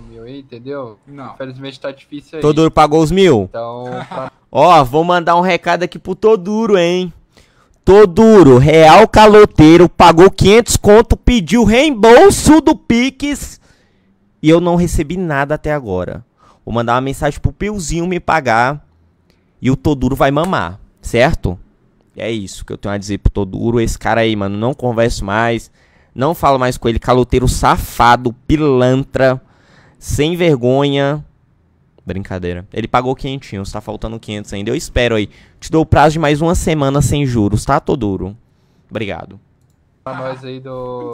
mil aí, entendeu? Não. Infelizmente tá difícil aí. Toduro pagou os mil? Então. Tá. Ó, vou mandar um recado aqui pro Toduro, hein? Toduro, real caloteiro, pagou 500 conto, pediu reembolso do Pix e eu não recebi nada até agora. Vou mandar uma mensagem pro Piozinho me pagar e o Toduro vai mamar, certo? É isso que eu tenho a dizer pro Toduro. Esse cara aí, mano, não converso mais, não falo mais com ele. Caloteiro safado, pilantra sem vergonha. Brincadeira. Ele pagou quentinho, tá faltando 500 ainda. Eu espero aí. Te dou o prazo de mais uma semana sem juros, tá, duro. Obrigado. Pra nós aí do.